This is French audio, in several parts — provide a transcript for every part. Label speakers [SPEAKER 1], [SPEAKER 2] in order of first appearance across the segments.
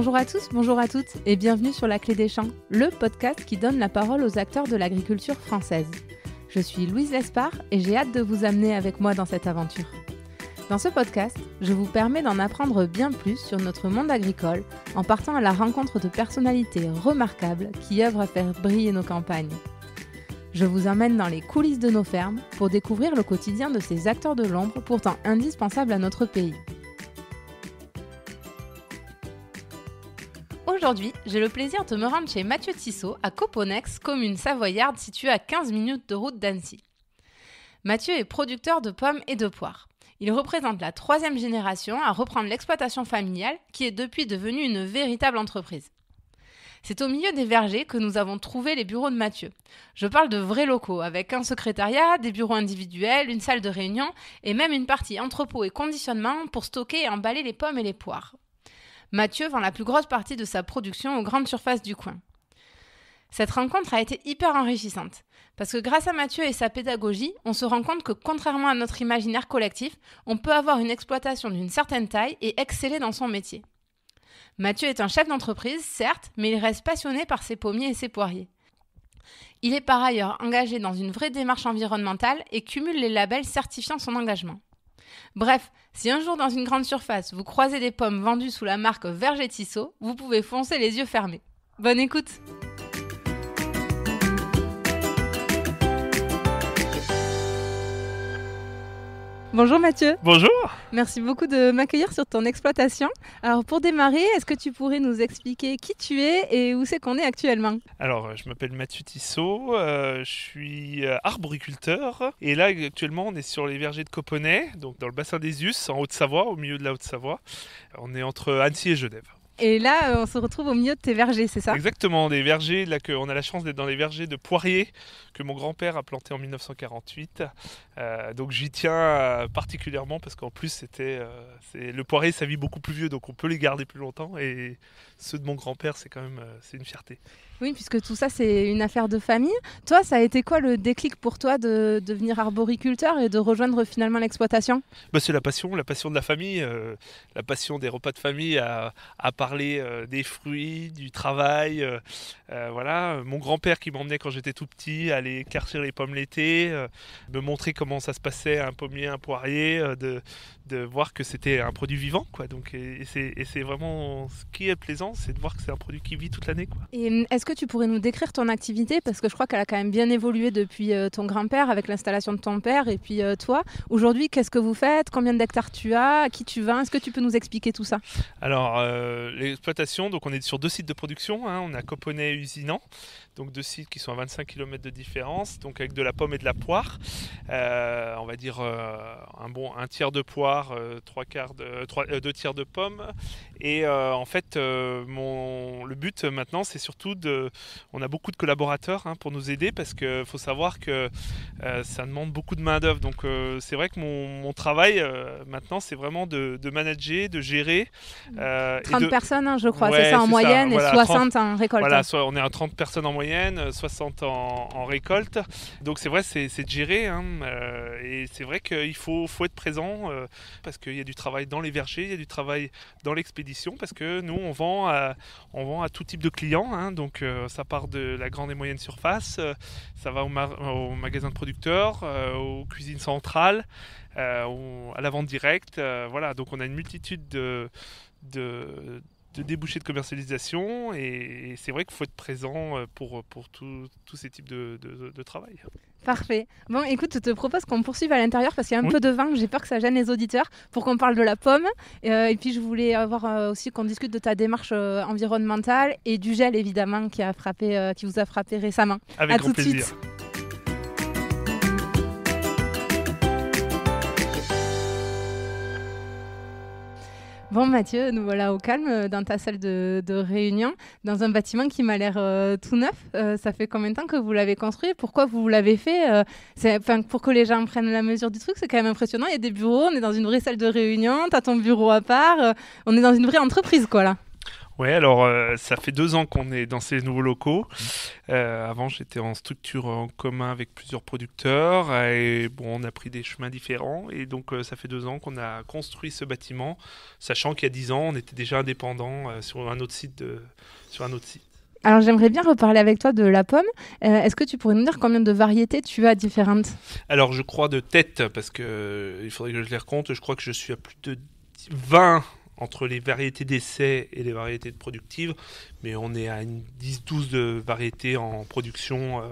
[SPEAKER 1] Bonjour à tous, bonjour à toutes et bienvenue sur La Clé des Champs, le podcast qui donne la parole aux acteurs de l'agriculture française. Je suis Louise Lespard et j'ai hâte de vous amener avec moi dans cette aventure. Dans ce podcast, je vous permets d'en apprendre bien plus sur notre monde agricole en partant à la rencontre de personnalités remarquables qui œuvrent à faire briller nos campagnes. Je vous emmène dans les coulisses de nos fermes pour découvrir le quotidien de ces acteurs de l'ombre pourtant indispensables à notre pays. Aujourd'hui, j'ai le plaisir de me rendre chez Mathieu Tissot à Coponex, commune savoyarde située à 15 minutes de route d'Annecy. Mathieu est producteur de pommes et de poires. Il représente la troisième génération à reprendre l'exploitation familiale qui est depuis devenue une véritable entreprise. C'est au milieu des vergers que nous avons trouvé les bureaux de Mathieu. Je parle de vrais locaux, avec un secrétariat, des bureaux individuels, une salle de réunion et même une partie entrepôt et conditionnement pour stocker et emballer les pommes et les poires. Mathieu vend la plus grosse partie de sa production aux grandes surfaces du coin. Cette rencontre a été hyper enrichissante, parce que grâce à Mathieu et sa pédagogie, on se rend compte que contrairement à notre imaginaire collectif, on peut avoir une exploitation d'une certaine taille et exceller dans son métier. Mathieu est un chef d'entreprise, certes, mais il reste passionné par ses pommiers et ses poiriers. Il est par ailleurs engagé dans une vraie démarche environnementale et cumule les labels certifiant son engagement. Bref, si un jour dans une grande surface, vous croisez des pommes vendues sous la marque Vergé vous pouvez foncer les yeux fermés. Bonne écoute Bonjour Mathieu. Bonjour. Merci beaucoup de m'accueillir sur ton exploitation. Alors pour démarrer, est-ce que tu pourrais nous expliquer qui tu es et où c'est qu'on est actuellement
[SPEAKER 2] Alors je m'appelle Mathieu Tissot, euh, je suis euh, arboriculteur et là actuellement on est sur les vergers de Coponnet, donc dans le bassin des Us, en Haute-Savoie, au milieu de la Haute-Savoie. On est entre Annecy et Genève.
[SPEAKER 1] Et là, euh, on se retrouve au milieu de tes vergers, c'est ça
[SPEAKER 2] Exactement, des vergers. Là, que, on a la chance d'être dans les vergers de poirier que mon grand-père a planté en 1948. Euh, donc j'y tiens euh, particulièrement parce qu'en plus, c'était, le poirier, ça vit beaucoup plus vieux, donc on peut les garder plus longtemps. Et ceux de mon grand-père, c'est quand même c'est une fierté.
[SPEAKER 1] Oui, puisque tout ça, c'est une affaire de famille. Toi, ça a été quoi le déclic pour toi de devenir arboriculteur et de rejoindre finalement l'exploitation
[SPEAKER 2] bah, C'est la passion, la passion de la famille, euh, la passion des repas de famille à, à parler euh, des fruits, du travail. Euh, voilà, mon grand-père qui m'emmenait quand j'étais tout petit aller carter les pommes l'été, me montrer comment ça se passait un pommier, un poirier, de, de voir que c'était un produit vivant. Quoi. Donc, et, et c'est vraiment ce qui est plaisant, c'est de voir que c'est un produit qui vit toute l'année.
[SPEAKER 1] Et hum, est-ce que tu pourrais nous décrire ton activité Parce que je crois qu'elle a quand même bien évolué depuis euh, ton grand-père avec l'installation de ton père et puis euh, toi. Aujourd'hui, qu'est-ce que vous faites Combien d'hectares tu as À Qui tu vas Est-ce que tu peux nous expliquer tout ça
[SPEAKER 2] Alors, euh, l'exploitation, donc on est sur deux sites de production. Hein. On a Coponnet et donc deux sites qui sont à 25 km de différence, donc avec de la pomme et de la poire. Euh, on va dire euh, un bon un tiers de poire, euh, trois quarts deux tiers de pomme. Et en fait, mon, le but maintenant, c'est surtout de. On a beaucoup de collaborateurs hein, pour nous aider parce qu'il faut savoir que ça demande beaucoup de main d'œuvre. Donc c'est vrai que mon, travail maintenant, c'est vraiment de, manager, de gérer. 30 personnes, hein, je crois, c'est ça en moyenne, et 60 en récolte. Voilà, hein. on est à 30 personnes en moyenne 60 euh, en, en récolte. Donc c'est vrai, c'est géré. Hein, euh, et c'est vrai qu'il faut, faut être présent euh, parce qu'il y a du travail dans les vergers, il y a du travail dans l'expédition parce que nous, on vend à, on vend à tout type de clients. Hein. donc ça part de la grande et moyenne surface, ça va au, magasin de producteurs, aux cuisines centrales. à la vente directe. voilà, donc on a une multitude de, de, de débouchés de commercialisation. Et, c'est vrai qu'il faut être présent euh, pour, pour tous ces types de, de, travail.
[SPEAKER 1] Parfait. Bon, écoute, je te propose qu'on poursuive à l'intérieur parce qu'il y a un peu de vin. J'ai peur que ça gêne les auditeurs pour qu'on parle de la pomme. Euh, et puis, je voulais avoir euh, aussi qu'on discute de ta démarche environnementale et du gel, évidemment, qui, a frappé, qui vous a frappé récemment. Avec à grand tout plaisir. de suite. Bon Mathieu, nous voilà au calme euh, dans ta salle de, de réunion, dans un bâtiment qui m'a l'air euh, tout neuf. Euh, ça fait combien de temps que vous l'avez construit Pourquoi vous l'avez fait Pour que les gens prennent la mesure du truc, c'est quand même impressionnant. Il y a des bureaux, on est dans une vraie salle de réunion, tu as ton bureau à part, on est dans une vraie entreprise quoi là.
[SPEAKER 2] Oui, alors euh, ça fait deux ans qu'on est dans ces nouveaux locaux. Mmh. Euh, avant, j'étais en structure en commun avec plusieurs producteurs euh, et bon, on a pris des chemins différents et donc ça fait deux ans qu'on a construit ce bâtiment, sachant qu'il y a dix ans, on était déjà indépendant sur un autre site sur un autre site.
[SPEAKER 1] Alors j'aimerais bien reparler avec toi de la pomme. Est-ce que tu pourrais nous dire combien de variétés tu as différentes
[SPEAKER 2] Alors je crois de tête, parce que il faudrait que je les compte. je crois que je suis à plus de 20 entre les variétés d'essai et les variétés de productives, mais on est à une 10-12 variétés en production. Euh,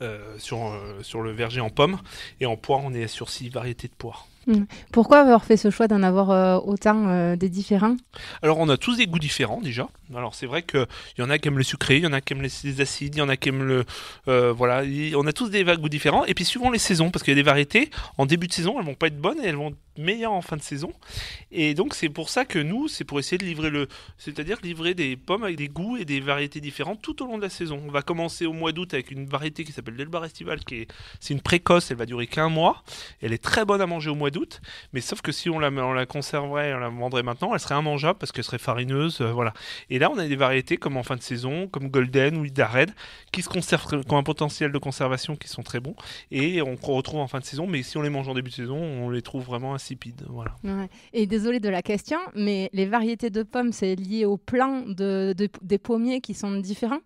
[SPEAKER 2] euh, sur, euh, sur le verger en pomme, et en poire on est sur 6 variétés de poire.
[SPEAKER 1] Mm. Pourquoi avoir fait ce choix d'en avoir euh, autant euh, des différents
[SPEAKER 2] Alors on a tous des goûts différents déjà. Alors c'est vrai qu'il y en a qui aiment le sucré, il y en a qui aiment les acides, il y en a qui aiment le... Euh, voilà, on a tous des goûts différents. Et puis suivant les saisons, parce qu'il y a des variétés, en début de saison, elles vont pas être bonnes et elles vont être meilleures en fin de saison. Et donc c'est pour ça que nous, c'est pour essayer de livrer le... C'est-à-dire livrer des pommes avec des goûts et des variétés différentes tout au long de la saison. On va commencer au mois d'août avec une variété qui s'appelle l'Elbar Estival, qui est... C'est une précoce, elle va durer qu'un mois. Elle est très bonne à manger au mois d'août mais sauf que si on la, on la conserverait, on la vendrait maintenant, elle serait immangeable parce qu'elle serait farineuse. Euh, voilà. Et là, on a des variétés comme en fin de saison, comme Golden ou Ida Red, qui, se conservent, ont un potentiel de conservation qui sont très bons. Et on retrouve en fin de saison, mais si on les mange en début de saison, on les trouve vraiment insipides. Voilà.
[SPEAKER 1] Et désolé de la question, mais les variétés de pommes, c'est lié au plan des pommiers qui sont différents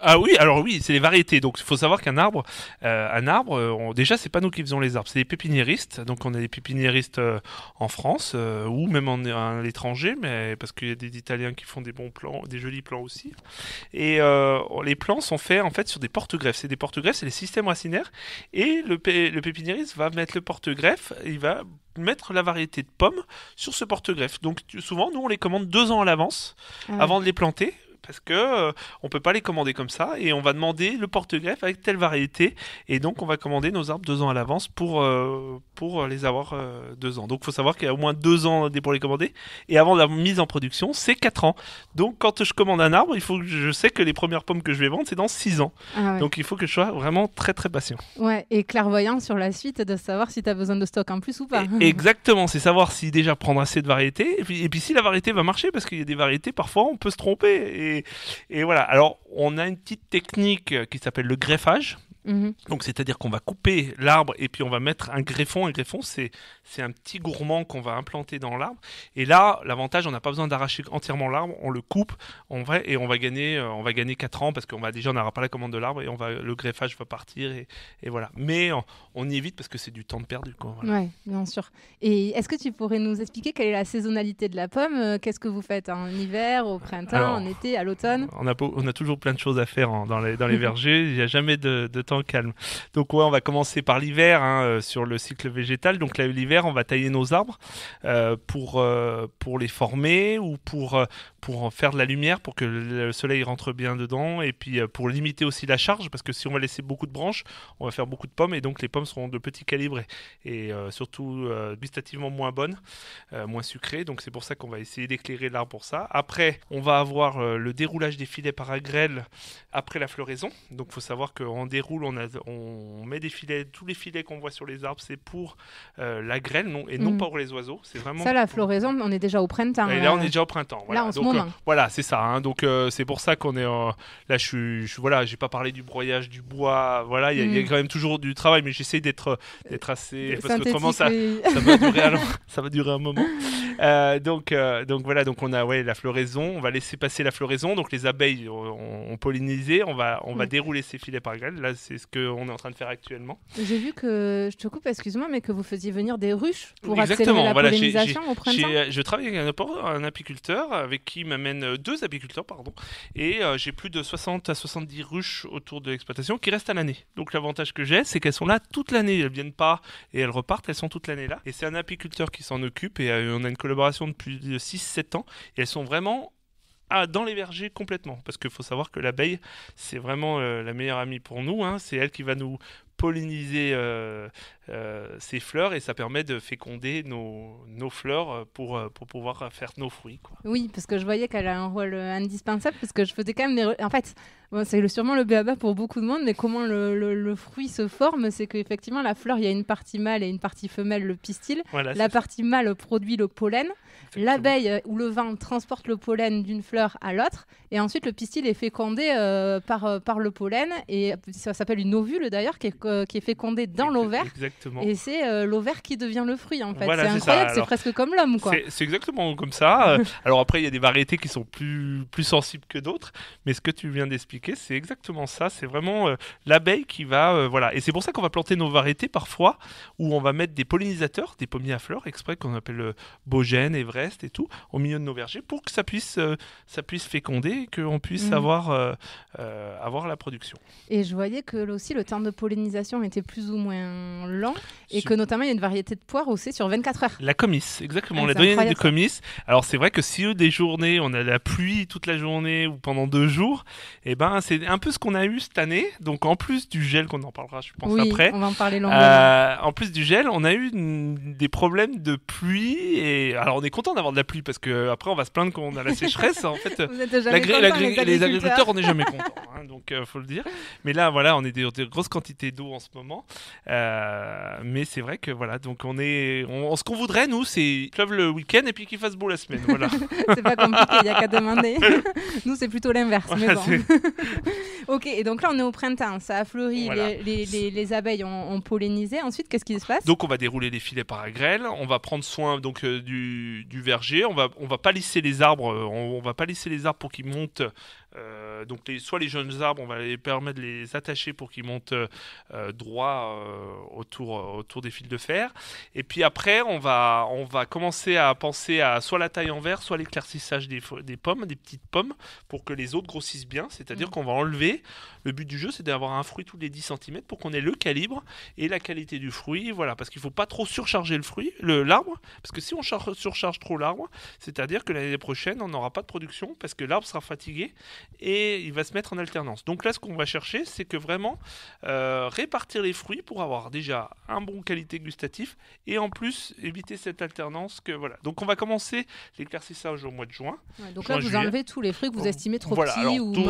[SPEAKER 2] ah oui, alors oui, c'est les variétés. Donc il faut savoir qu'un arbre, euh, un arbre, euh, déjà c'est pas nous qui faisons les arbres, c'est les pépiniéristes. Donc on a des pépiniéristes euh, en France ou même en, à l'étranger, mais parce qu'il y a des Italiens qui font des bons plans, des jolis plans aussi. Et les plans sont faits en fait sur des porte-greffes. C'est des porte-greffes, c'est les systèmes racinaires. Et le, pépiniériste va mettre le porte-greffe, il va mettre la variété de pommes sur ce porte-greffe. Donc souvent, nous, on les commande deux ans à l'avance avant de les planter parce que ne euh, on peut pas les commander comme ça et on va demander le porte-greffe avec telle variété et donc on va commander nos arbres deux ans à l'avance pour euh, pour les avoir euh, deux ans. Donc faut savoir qu'il y a au moins deux ans pour les commander et avant la mise en production c'est quatre ans. Donc quand je commande un arbre, il faut que je sais que les premières pommes que je vais vendre c'est dans six ans. Ah donc il faut que je sois vraiment très très patient.
[SPEAKER 1] Ouais et clairvoyant sur la suite de savoir si tu as besoin de stock en plus ou pas.
[SPEAKER 2] exactement, c'est savoir si déjà prendre assez de variétés et puis, et puis si la variété va marcher parce qu'il y a des variétés parfois on peut se tromper et et, voilà. Alors, on a une petite technique qui s'appelle le greffage. Mhm. Donc, c'est-à-dire qu'on va couper l'arbre et puis on va mettre un greffon. Un greffon, c'est, c'est un petit gourmand qu'on va implanter dans l'arbre. Et là, l'avantage, on n'a pas besoin d'arracher entièrement l'arbre. On le coupe on vrai et on va gagner, euh, on va gagner 4 ans parce qu'on va déjà, on n'aura pas la commande de l'arbre et on va, le greffage va partir. Et, voilà. Mais on, y évite parce que c'est du temps de perdu. Quoi,
[SPEAKER 1] voilà. bien sûr. Et est-ce que tu pourrais nous expliquer quelle est la saisonnalité de la pomme euh, Qu'est-ce que vous faites hein, en hiver, au printemps, en été, à l'automne
[SPEAKER 2] on a, on a toujours plein de choses à faire hein, dans les, dans les vergers. Il n'y a jamais de, de temps calme. Donc ouais, on va commencer par l'hiver hein, euh, sur le cycle végétal. Donc l'hiver, on va tailler nos arbres euh, pour, euh, pour les former ou pour, pour faire de la lumière, pour que le soleil rentre bien dedans et puis pour limiter aussi la charge parce que si on va laisser beaucoup de branches, on va faire beaucoup de pommes et donc les pommes seront de petit calibre et surtout gustativement moins bonnes, moins sucrées. Donc c'est pour ça qu'on va essayer d'éclairer l'arbre pour ça. Après, on va avoir le déroulage des filets par grêle après la floraison. Donc faut savoir qu'on déroule on, met des filets, tous les filets qu'on voit sur les arbres, c'est pour euh, la grêle non, et non mm. pas pour les oiseaux. C'est vraiment ça, la
[SPEAKER 1] floraison, on est déjà au printemps. Et là, on euh, est déjà
[SPEAKER 2] au printemps. Voilà. Euh, c'est ça. Hein. Donc, c'est pour ça qu'on est. là, je suis. Je, voilà, j'ai pas parlé du broyage du bois. Voilà, il y, a mm. quand même toujours du travail, mais j'essaie d'être d'être assez. Parce que ça, ça, va durer un, moment. donc, donc voilà, donc on a ouais, la floraison, on va laisser passer la floraison, donc les abeilles ont, on pollinisé, on va, on va mm. dérouler ces filets par grêle, là c'est c'est ce qu'on est en train de faire actuellement.
[SPEAKER 1] J'ai vu que, je te coupe, excuse-moi, mais que vous faisiez venir des ruches pour accélérer la voilà, pollinisation au printemps. Euh,
[SPEAKER 2] je travaille avec un, apiculteur avec qui m'amène euh, deux apiculteurs, pardon, et euh, j'ai plus de 60 à 70 ruches autour de l'exploitation qui restent à l'année. Donc l'avantage que j'ai, c'est qu'elles sont là toute l'année. Elles ne viennent pas et elles repartent, elles sont toute l'année là. Et c'est un apiculteur qui s'en occupe et on a une collaboration depuis 6-7 ans. Et elles sont vraiment ah, dans les vergers complètement. Parce qu'il faut savoir que l'abeille, c'est vraiment euh, la meilleure amie pour nous. Hein. C'est elle qui va nous polliniser ses euh, euh, fleurs et ça permet de féconder nos, nos fleurs pour, pour pouvoir faire nos fruits. Quoi.
[SPEAKER 1] Oui, parce que je voyais qu'elle a un rôle indispensable parce que je faisais quand même En fait, c'est sûrement le béaba pour beaucoup de monde, mais comment le, fruit se forme, c'est qu'effectivement, la fleur, il y a une partie mâle et une partie femelle, le pistil. la partie mâle produit le pollen l'abeille euh, ou le vin transporte le pollen d'une fleur à l'autre, et ensuite le pistil est fécondé euh, par, euh, par le pollen, et ça s'appelle une ovule d'ailleurs, qui, est, qui est fécondée dans l'ovaire. Exactement. Et c'est l'ovaire qui devient le fruit, en fait. c'est incroyable, c'est presque comme l'homme, quoi.
[SPEAKER 2] C'est exactement comme ça. Alors après, il y a des variétés qui sont plus, plus sensibles que d'autres, mais ce que tu viens d'expliquer, c'est exactement ça. C'est vraiment l'abeille qui va... voilà. Et c'est pour ça qu'on va planter nos variétés parfois, où on va mettre des pollinisateurs, des pommiers à fleurs, exprès qu'on appelle Bogène, vrai et tout au milieu de nos vergers pour que ça puisse, euh, ça puisse féconder et qu'on puisse mm. avoir, euh, euh, avoir la production.
[SPEAKER 1] Et je voyais que aussi le temps de pollinisation était plus ou moins lent et que notamment il y a une variété de poires aussi sur 24 heures.
[SPEAKER 2] La comice, exactement, ah, la de comice. Alors c'est vrai que si des journées on a de la pluie toute la journée ou pendant deux jours, et eh ben c'est un peu ce qu'on a eu cette année. Donc en plus du gel qu'on en parlera je pense après. On va en parler longuement. en plus du gel, on a eu des problèmes de pluie et alors on est content d'avoir de la pluie parce que après on va se plaindre qu'on a la sécheresse. en fait, les agriculteurs, on n'est jamais content. Hein. Hein, donc il euh, faut le dire. Mais là, voilà, on est des, des grosses quantités d'eau en ce moment. Euh, mais c'est vrai que voilà, donc on est, on, ce qu'on voudrait nous, c'est qu'il pleuve le week-end et puis qu'il fasse beau la semaine. Voilà. c'est pas compliqué, il n'y a qu'à demander.
[SPEAKER 1] nous, c'est plutôt l'inverse. ok, et donc là, on est au printemps, ça a fleuri, les, abeilles ont, pollinisé. Ensuite, qu'est-ce qui se passe Donc,
[SPEAKER 2] on va dérouler les filets par grêle, on va prendre soin donc euh, du, verger, on va on va pas lisser les arbres, on, va pas lisser les arbres pour qu'ils montent euh, donc soit les jeunes arbres, on va les permettre de les attacher pour qu'ils montent euh, euh, droit autour, autour des fils de fer. Et puis après, on va, on va commencer à penser à soit la taille en verre, soit l'éclaircissage des, pommes, des petites pommes, pour que les autres grossissent bien. C'est-à-dire mm. qu'on va enlever, le but du jeu, c'est d'avoir un fruit tous les 10 cm pour qu'on ait le calibre et la qualité du fruit. Voilà, parce qu'il ne faut pas trop surcharger le fruit, l'arbre, parce que si on surcharge trop l'arbre, c'est-à-dire que l'année prochaine, on n'aura pas de production parce que l'arbre sera fatigué et il va se mettre en alternance. Donc là, ce qu'on va chercher, c'est que vraiment euh, répartir les fruits pour avoir déjà un bon qualité gustatif et en plus éviter cette alternance que voilà. Donc on va commencer l'éclaircissage au mois de juin. donc là, vous enlevez tous les fruits que vous estimez trop petits ou moches,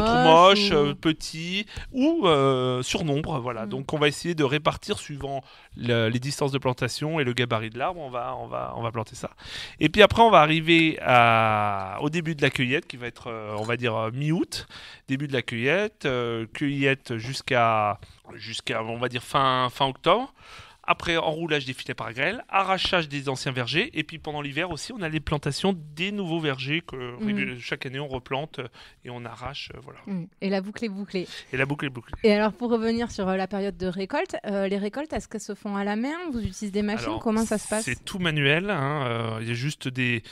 [SPEAKER 2] moche, euh, petits ou euh, surnombre. Voilà. Mm. Donc on va essayer de répartir suivant les distances de plantation et le gabarit de l'arbre. On va, on va, on va planter ça. Et puis après, on va arriver à, au début de la cueillette qui va être, euh, on va dire mi-août début de la cueillette, euh, cueillette jusqu'à, jusqu'à, on va dire, fin, fin octobre. Après, enroulage des filets par grêle, arrachage des anciens vergers. Et puis pendant l'hiver aussi, on a les plantations des nouveaux vergers que mm. chaque année on replante euh, et on arrache. Euh, voilà.
[SPEAKER 1] Mm. Et la boucle est bouclée. Et la boucle est bouclée. Et alors pour revenir sur la période de récolte, les récoltes, est-ce qu'elles se font à la main Vous utilisez des machines Comment ça se passe
[SPEAKER 2] C'est tout manuel. Hein, il y a juste des,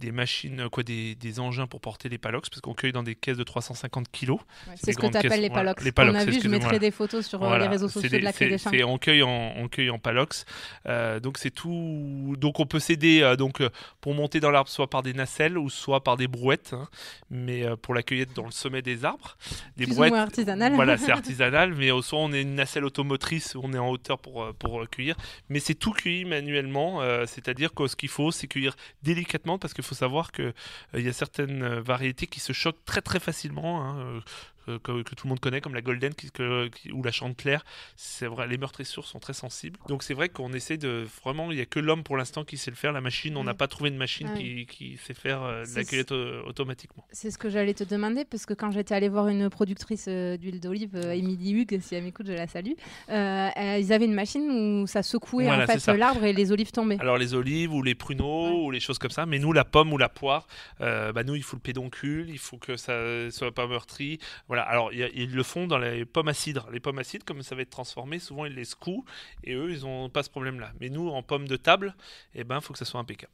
[SPEAKER 2] des machines, quoi, des, des, engins pour porter les palox, parce qu'on cueille dans des caisses de 350 kg. c'est ce que tu appelles les palox. on a vu, je mettrai des photos sur euh, les réseaux sociaux de la cueillette des Champs. On cueille en, cueille en palox. Euh, donc c'est tout. Donc on peut s'aider euh, donc pour monter dans l'arbre soit par des nacelles ou soit par des brouettes, hein, mais pour la cueillette dans le sommet des arbres. Des brouettes. Voilà, c'est artisanal, mais au soit on est une nacelle automotrice, on est en hauteur pour pour cueillir, mais c'est tout cueilli manuellement. C'est-à-dire que ce qu'il faut, c'est cueillir délicatement parce que faut savoir qu'il euh, il y a certaines euh, variétés qui se choquent très très facilement. Hein, euh, euh, que, tout le monde connaît, comme la Golden ou la Chanteclair. C'est vrai, les meurtrissures sont très sensibles. Donc c'est vrai qu'on essaie de vraiment, il n'y a que l'homme pour l'instant qui sait le faire. La machine, on n'a mm. pas trouvé une machine qui, sait faire euh, la cueillette euh, automatiquement.
[SPEAKER 1] C'est ce que j'allais te demander parce que quand j'étais allé voir une productrice d'huile d'olive, mm. Émilie Hugues, si elle m'écoute, je la salue. ils avaient une machine où ça secouait en fait l'arbre et les olives tombaient.
[SPEAKER 2] Alors les olives ou les pruneaux ou les choses comme ça. Mais nous, la pomme ou la poire, bah, nous, il faut le pédoncule, il faut que ça soit pas meurtri voilà, alors ils le font dans les pommes à cidre. Les pommes acides comme ça va être transformé, souvent ils les secouent et eux, ils n'ont pas ce problème-là. Mais nous, en pommes de table, eh ben, faut que ça soit impeccable.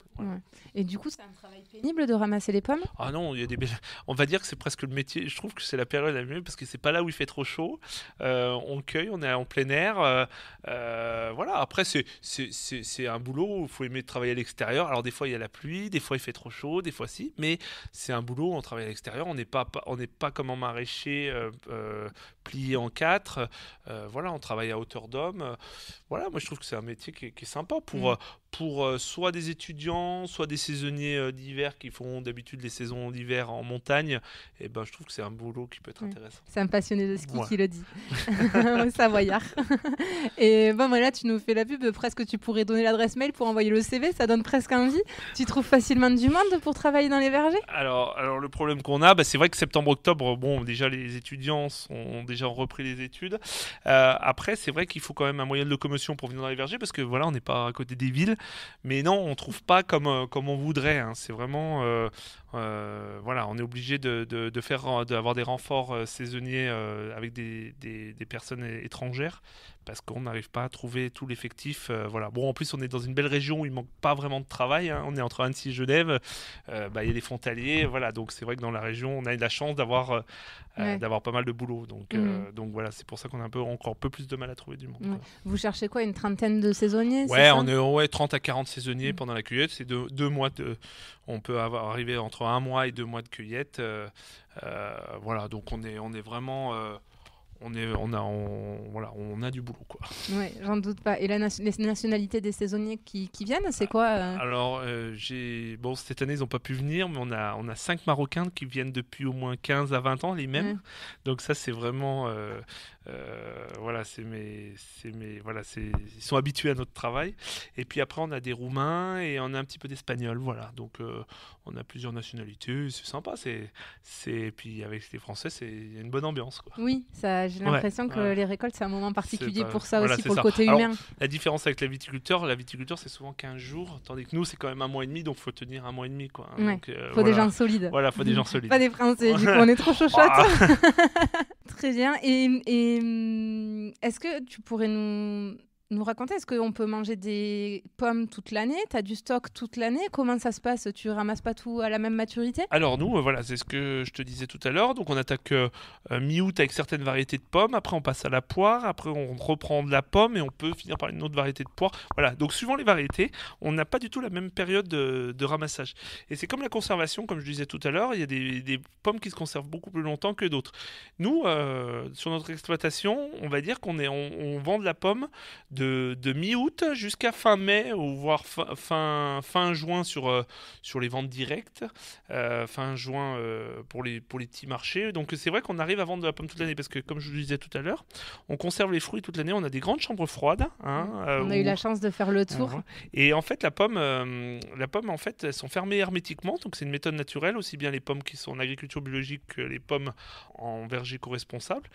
[SPEAKER 1] Et du coup, c'est un travail pénible de ramasser les pommes
[SPEAKER 2] Ah non, il y a des on va dire que c'est presque le métier. Je trouve que c'est la période la mieux parce que c'est pas là où il fait trop chaud. Euh, on cueille, on est en plein air. Euh, euh, voilà, après, c'est un boulot il faut aimer travailler à l'extérieur. Alors, des fois, il y a la pluie, des fois, il fait trop chaud, des fois, si. Mais c'est un boulot, on travaille à l'extérieur. On n'est pas, pas comme en maraîcher chez plié en quatre. Euh, voilà, on travaille à hauteur d'homme. Euh, voilà, moi je trouve que c'est un métier qui, est sympa pour, mm. euh, pour soit des étudiants, soit des saisonniers d'hiver qui font d'habitude les saisons d'hiver en montagne. Et eh ben je trouve que c'est un boulot qui peut être mm. intéressant. C'est un passionné de ski qui le dit,
[SPEAKER 1] savoyard. Et bon voilà, tu nous fais la pub. Presque tu pourrais donner l'adresse mail pour envoyer le CV. Ça donne presque envie. Tu trouves facilement du monde pour travailler dans les vergers
[SPEAKER 2] Alors alors le problème qu'on a, ben, c'est vrai que septembre-octobre, bon déjà les étudiants sont déjà j'ai repris les études. Euh, après, c'est vrai qu'il faut quand même un moyen de locomotion pour venir dans les vergers parce que voilà, on n'est pas à côté des villes. Mais non, on trouve pas comme, euh, comme on voudrait. Hein. C'est vraiment. Euh, voilà, on est obligé de, de, faire d'avoir des renforts saisonniers avec des, des, des, personnes étrangères parce qu'on n'arrive pas à trouver tout l'effectif. Euh, voilà. Bon, en plus, on est dans une belle région où il manque pas vraiment de travail. Hein. On est entre Annecy et Genève. Euh, bah, il y a des frontaliers. Voilà. Donc, c'est vrai que dans la région, on a eu la chance d'avoir euh, d'avoir pas mal de boulot. Donc, mhm. donc voilà, c'est pour ça qu'on a un peu, encore un peu plus de mal à trouver du
[SPEAKER 1] monde. Vous cherchez quoi Une trentaine de saisonniers Ouais, on est
[SPEAKER 2] ouais, 30 à 40 saisonniers mhm. pendant la cueillette. C'est deux, mois de. On peut avoir, arriver entre un mois et deux mois de cueillette. voilà. Donc, on est, on est vraiment on, est, on, a, voilà, on a du boulot. Quoi.
[SPEAKER 1] j'en doute pas. Et la nationalité des saisonniers qui, viennent, c'est ah, quoi euh
[SPEAKER 2] Alors, euh, j'ai bon, cette année, ils n'ont pas pu venir, mais on a, on a cinq Marocains qui viennent depuis au moins 15 à 20 ans, les mêmes. Donc ça, c'est vraiment... Euh, euh, voilà, c'est mes, mes, voilà, c'est, ils sont habitués à notre travail. Et puis après, on a des Roumains et on a un petit peu d'Espagnols, voilà. Donc, euh, on a plusieurs nationalités, c'est sympa. C'est, c'est, puis avec les Français, c'est une bonne ambiance, quoi. Oui, ça, j'ai l'impression que
[SPEAKER 1] les récoltes, c'est un moment particulier pour ça aussi, pour le côté humain.
[SPEAKER 2] la différence avec la viticulture, la viticulture, c'est souvent 15 jours, tandis que nous, c'est quand même un mois et demi, donc faut tenir un mois et demi, quoi. Euh, faut des gens solides. Voilà, faut des gens solides. Pas des Français, du coup, on est trop chochottes. Ah.
[SPEAKER 1] Très bien. Et, hum, est-ce que tu pourrais nous nous raconter Est-ce qu'on peut manger des pommes toute l'année Tu as du stock toute l'année Comment ça se passe Tu ramasses pas tout à la même maturité Alors nous,
[SPEAKER 2] euh, voilà, c'est ce que je te disais tout à l'heure. Donc on attaque euh, euh, mi-août avec certaines variétés de pommes. Après on passe à la poire. Après on reprend de la pomme et on peut finir par une autre variété de poire. Voilà. Donc suivant les variétés, on n'a pas du tout la même période de, ramassage. Et c'est comme la conservation, comme je disais tout à l'heure. Il y a des, pommes qui se conservent beaucoup plus longtemps que d'autres. Nous, sur notre exploitation, on va dire qu'on est, on, vend de la pomme de, mi-août jusqu'à fin mai, ou voire fin, fin, juin sur, euh, sur les ventes directes, euh, fin juin euh, pour, les, pour les petits marchés. Donc c'est vrai qu'on arrive à vendre de la pomme toute l'année, parce que comme je vous le disais tout à l'heure, on conserve les fruits toute l'année, on a des grandes chambres froides. Hein, on a eu la chance de faire le tour. Et en fait, la pomme, la pomme, en fait, elles sont fermées hermétiquement, donc c'est une méthode naturelle, aussi bien les pommes qui sont en agriculture biologique que les pommes en verger co-responsable.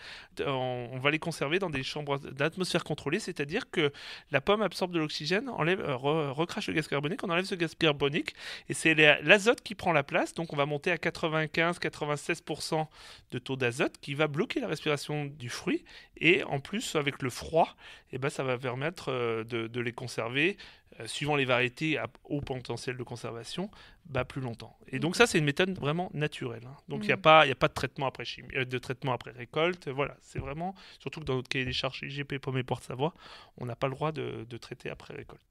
[SPEAKER 2] On, on va les conserver dans des chambres d'atmosphère contrôlée, c'est-à-dire que la pomme absorbe de l'oxygène, enlève, euh, recrache le gaz carbonique, on enlève ce gaz carbonique et c'est l'azote qui prend la place. Donc on va monter à 95-96% de taux d'azote qui va bloquer la respiration du fruit et en plus avec le froid, et eh ben, ça va permettre euh, de les conserver euh, suivant les variétés à haut potentiel de conservation, bah, plus longtemps. Et donc ça, c'est une méthode vraiment naturelle. Hein. Donc il n'y a, mm. pas, a pas de traitement après euh, de traitement après récolte. Voilà, c'est vraiment, surtout que dans notre cahier des charges IGP Pomme et Porte-Savoie, on n'a pas le droit de, traiter après récolte.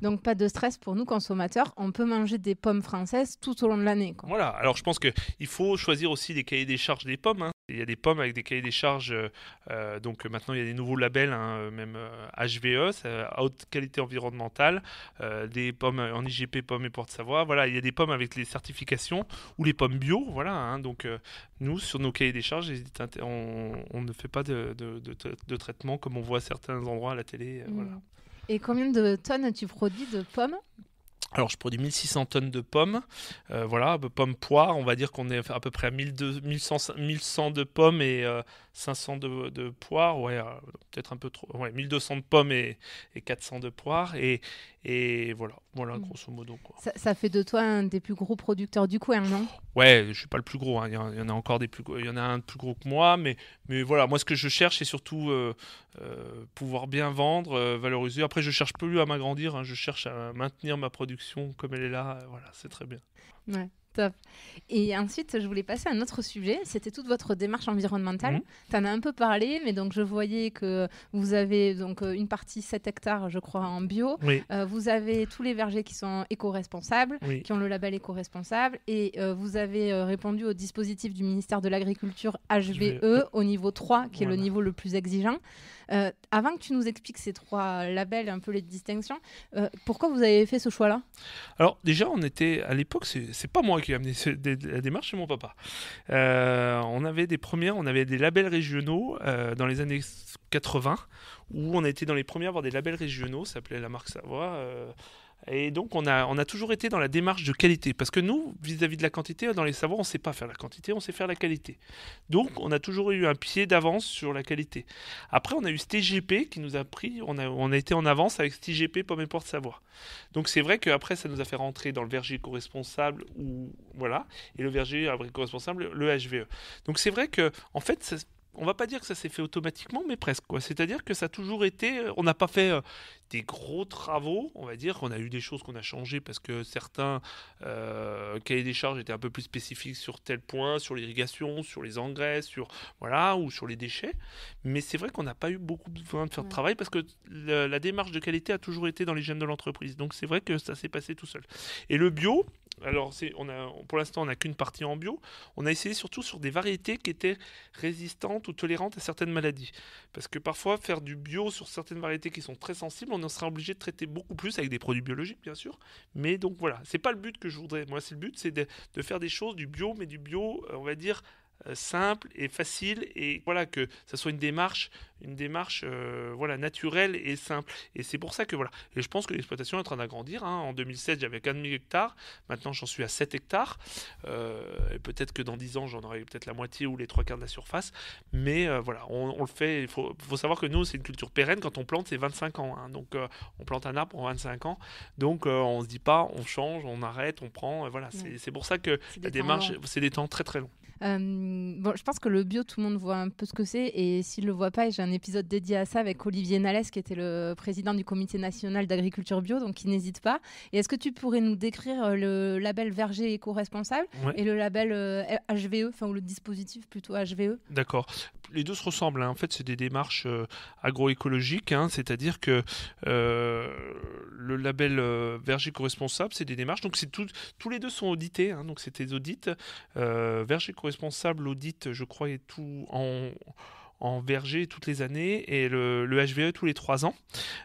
[SPEAKER 1] Donc pas de stress pour nous consommateurs, on peut manger des pommes françaises tout au long de l'année.
[SPEAKER 2] Voilà, alors je pense qu'il faut choisir aussi des cahiers des charges des pommes. Hein il y a des pommes avec des cahiers des charges. Euh, euh, donc maintenant, il y a des nouveaux labels, hein, euh, même HVE, haute qualité environnementale, des pommes en IGP, pommes et porte-savoie. Voilà, il y a des pommes avec les certifications ou les pommes bio. Voilà, hein. donc nous, sur nos cahiers des charges, on, ne fait pas de, traitement comme on voit à certains endroits à la télé.
[SPEAKER 1] Mmh. Et combien de tonnes tu produis de pommes
[SPEAKER 2] alors, je produis 1600 tonnes de pommes, euh, voilà, pommes poires, on va dire qu'on est à peu près à 1100 de pommes et euh, 500 de, poires, ouais, euh, peut-être un peu trop, 1200 de pommes et, 400 de poires. Et, et voilà, voilà, hmm. grosso modo.
[SPEAKER 1] Ça, fait de toi un des plus gros producteurs du coin, non
[SPEAKER 2] Ouais, je suis pas le plus gros. Hein. Il, y en, a encore des plus, il y en a un plus gros que moi, mais, mais voilà, moi ce que je cherche, c'est surtout euh, euh, pouvoir bien vendre, valoriser. Après, je cherche plus à m'agrandir, hein. je cherche à maintenir ma production comme elle est là. voilà, c'est très bien.
[SPEAKER 1] Ouais. Et ensuite, je voulais passer à un autre sujet. C'était toute votre démarche environnementale. Mhm. Tu en as un peu parlé, mais donc je voyais que vous avez donc euh, une partie 7 hectares, je crois, en bio. Euh, vous avez tous les vergers qui sont éco-responsables, qui ont le label éco-responsable. Et euh, vous avez répondu au dispositif du ministère de l'Agriculture HVE e, au niveau 3, qui est le niveau le plus exigeant. Euh, avant que tu nous expliques ces trois labels, un peu les distinctions, euh, pourquoi vous avez fait ce choix-là
[SPEAKER 2] Alors déjà, on était à l'époque, c'est pas moi qui ai amené la démarche, c'est mon papa. Euh, on avait des premières, on avait des labels régionaux dans les années 80 où on était dans les premiers à avoir des labels régionaux, ça s'appelait la marque Savoie. Et donc, on a, on a toujours été dans la démarche de qualité. Parce que nous, vis-à-vis de la quantité, dans les savoirs, on ne sait pas faire la quantité, on sait faire la qualité. Donc, on a toujours eu un pied d'avance sur la qualité. Après, on a eu ce TGP qui nous a pris, on a, on a été en avance avec ce TGP Pomme et Porte Savoir. Donc, c'est vrai qu'après, ça nous a fait rentrer dans le verger éco-responsable, ou voilà, et le verger éco responsable le HVE. Donc, c'est vrai que, en fait, on va pas dire que ça s'est fait automatiquement, mais presque. quoi. C'est-à-dire que ça a toujours été. Euh, on n'a pas fait euh, des gros travaux, on va dire. On a eu des choses qu'on a changées parce que certains euh, cahiers des charges étaient un peu plus spécifiques sur tel point, sur l'irrigation, sur les engrais, sur voilà, ou sur les déchets. Mais c'est vrai qu'on n'a pas eu beaucoup besoin de faire de travail parce que la démarche de qualité a toujours été dans les gènes de l'entreprise. Donc c'est vrai que ça s'est passé tout seul. Et le bio, alors, pour l'instant, on n'a qu'une partie en bio. On a essayé surtout sur des variétés qui étaient résistantes ou tolérantes à certaines maladies. Parce que parfois, faire du bio sur certaines variétés qui sont très sensibles, on en sera obligé de traiter beaucoup plus avec des produits biologiques, bien sûr. Mais donc voilà, ce n'est pas le but que je voudrais. Moi, c'est le but, c'est de, de, faire des choses du bio, mais du bio, euh, on va dire, euh, simple et facile et voilà que ça soit une démarche une démarche euh, voilà naturelle et simple et c'est pour ça que voilà je pense que l'exploitation est en train d'agrandir hein. en 2007 j'avais demi hectares maintenant j'en suis à 7 hectares euh, et peut-être que dans 10 ans j'en aurai peut-être la moitié ou les trois quarts de la surface mais voilà on, le fait il faut, savoir que nous c'est une culture pérenne quand on plante c'est 25 ans hein. donc on plante un arbre en 25 ans donc on se dit pas on change on arrête on prend voilà c'est pour ça que la démarche c'est des temps très très longs
[SPEAKER 1] euh, bon, je pense que le bio, tout le monde voit un peu ce que c'est. Et s'il ne le voit pas, j'ai un épisode dédié à ça avec Olivier Nalès, qui était le président du Comité national d'agriculture bio, donc il n'hésite pas. Et est-ce que tu pourrais nous décrire euh, le label verger éco-responsable et le label HVE, euh, enfin, ou le dispositif plutôt HVE
[SPEAKER 2] D'accord. Les deux se ressemblent. Hein. En fait, c'est des démarches agroécologiques, hein. c'est-à-dire que label euh, Verger Corresponsable, c'est des démarches. Donc c'est tout, tous les deux sont audités, hein. donc c'était des audits. Euh, vergico-responsable, audit, je crois, est tout en en verger toutes les années et le, HVE e tous les trois ans.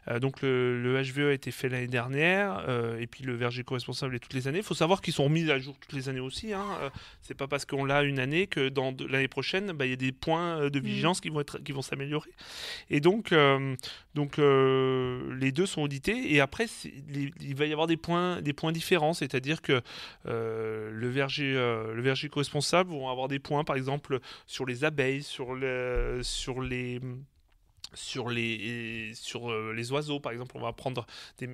[SPEAKER 2] Euh, donc le, HVE e a été fait l'année dernière euh, et puis le verger co-responsable est toutes les années. Il faut savoir qu'ils sont mis à jour toutes les années aussi. Hein. Euh, c'est pas parce qu'on l'a une année que dans l'année prochaine, bah, il y a des points de mm. vigilance qui vont être qui vont s'améliorer. Et donc donc les deux sont audités et après il va y avoir des points des points différents, c'est-à-dire que le verger le verger responsable vont avoir des points par exemple sur les abeilles, sur le sur les sur les sur euh, les oiseaux par exemple on va prendre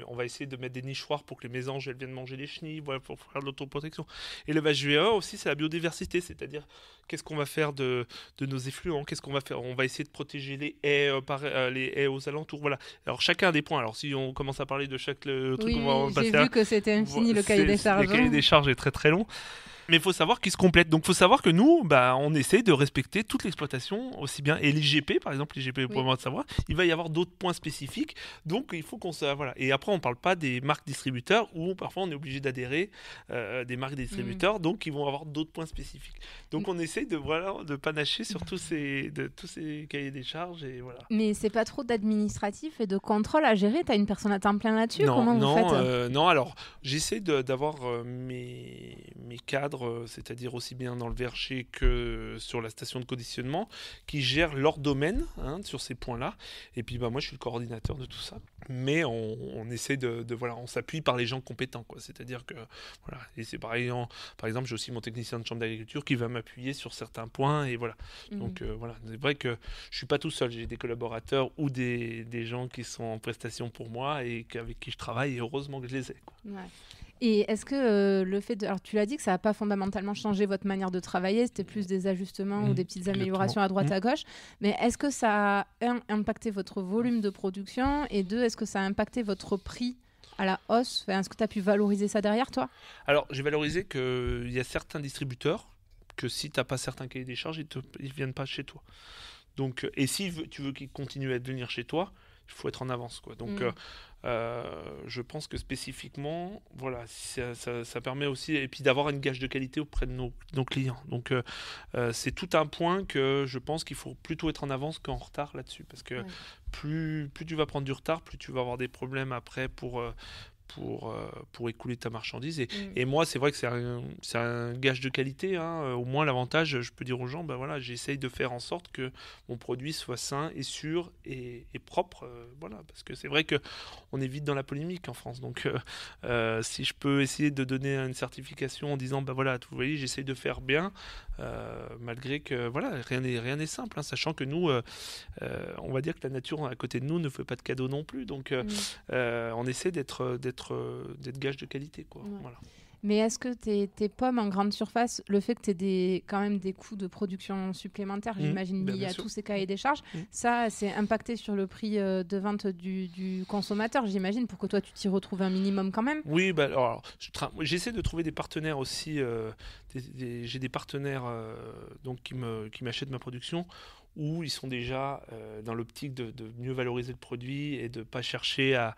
[SPEAKER 2] on va essayer de mettre des nichoirs pour que les mésanges elles viennent manger les chenilles voilà, pour faire de l'autoprotection et le VHVA aussi c'est la biodiversité c'est-à-dire qu'est-ce qu'on va faire de, de nos effluents qu'est-ce qu'on va faire on va essayer de protéger les haies euh, euh, les aux alentours voilà alors chacun a des points alors si on commence à parler de chaque truc oui, on va j'ai vu que c'était infini le cahier des charges le cahier hein. des charges est très très long mais il faut savoir qu'ils se complètent. Donc il faut savoir que nous, bah, on essaie de respecter toute l'exploitation aussi bien. Et l'IGP, par exemple, l'IGP, pour moi de savoir, il va y avoir d'autres points spécifiques. Donc il faut qu'on se. Voilà. Et après, on ne parle pas des marques distributeurs où parfois on est obligé d'adhérer euh, des marques distributeurs. Mm. Donc ils vont avoir d'autres points spécifiques. Donc on essaie de, de panacher sur tous ces, de, tous ces cahiers des charges. Et voilà.
[SPEAKER 1] Mais c'est pas trop d'administratif et de contrôle à gérer. Tu as une personne à temps plein là-dessus Comment non, vous faites
[SPEAKER 2] euh, Non, alors j'essaie d'avoir euh, mes, mes cadres euh, c'est-à-dire aussi bien dans le verger que sur la station de conditionnement, qui gèrent leur domaine hein, sur ces points-là. Et puis bah, moi, je suis le coordinateur de tout ça. Mais on, essaie de, voilà, on s'appuie par les gens compétents, quoi. C'est-à-dire que voilà, et c'est pareil. par exemple, j'ai aussi mon technicien de chambre d'agriculture qui va m'appuyer sur certains points et voilà. Mmh. Donc euh, voilà, c'est vrai que je suis pas tout seul. J'ai des collaborateurs ou des, gens qui sont en prestation pour moi et avec qui je travaille. Et heureusement que je les ai.
[SPEAKER 1] Quoi. Et est-ce que euh, le fait de. Alors, tu l'as dit que ça n'a pas fondamentalement changé votre manière de travailler, c'était plus des ajustements ou mm, des petites améliorations à droite, mm. à gauche. Mais est-ce que ça a, un, impacté votre volume de production Et deux, est-ce que ça a impacté votre prix à la hausse Est-ce que tu as pu valoriser ça derrière toi
[SPEAKER 2] Alors, j'ai valorisé qu'il y a certains distributeurs que si tu n'as pas certains cahiers des charges, ils ne viennent pas chez toi. Donc, euh, et si tu veux qu'ils continuent à venir chez toi, il faut être en avance. Quoi. Donc, mm. euh, euh, je pense que spécifiquement, voilà, ça, permet aussi et puis d'avoir une gage de qualité auprès de nos, clients. Donc euh, euh, c'est tout un point que je pense qu'il faut plutôt être en avance qu'en retard là-dessus, parce que plus, plus tu vas prendre du retard, plus tu vas avoir des problèmes après pour pour, euh, pour écouler ta marchandise. Mm. Et, moi, c'est vrai que c'est un, gage de qualité. Hein. Euh, au moins, l'avantage, je peux dire aux gens, ben voilà, j'essaye de faire en sorte que mon produit soit sain et sûr et, propre. Euh, voilà, parce que c'est vrai qu'on est vite dans la polémique en France. Donc, si je peux essayer de donner une certification en disant, ben voilà, vous voyez, j'essaye de faire bien, euh, malgré que voilà, rien n'est simple, hein, sachant que nous, euh, euh, on va dire que la nature à côté de nous ne fait pas de cadeaux non plus, donc mm. on essaie d'être d'être gage de qualité, quoi.
[SPEAKER 1] Mais est-ce que tes, pommes en grande surface, le fait que tu aies des, quand même des coûts de production supplémentaires, mmh. j'imagine lié bah, liés à tous ces cahiers des charges, mmh. ça, c'est impacté sur le prix euh, de vente du, consommateur, j'imagine, pour que toi, tu t'y retrouves un minimum quand même
[SPEAKER 2] Oui, bah, alors, j'essaie de trouver des partenaires aussi. Euh, j'ai des partenaires euh, donc, qui m'achètent ma production où ils sont déjà euh, dans l'optique de, mieux valoriser le produit et de ne pas chercher à,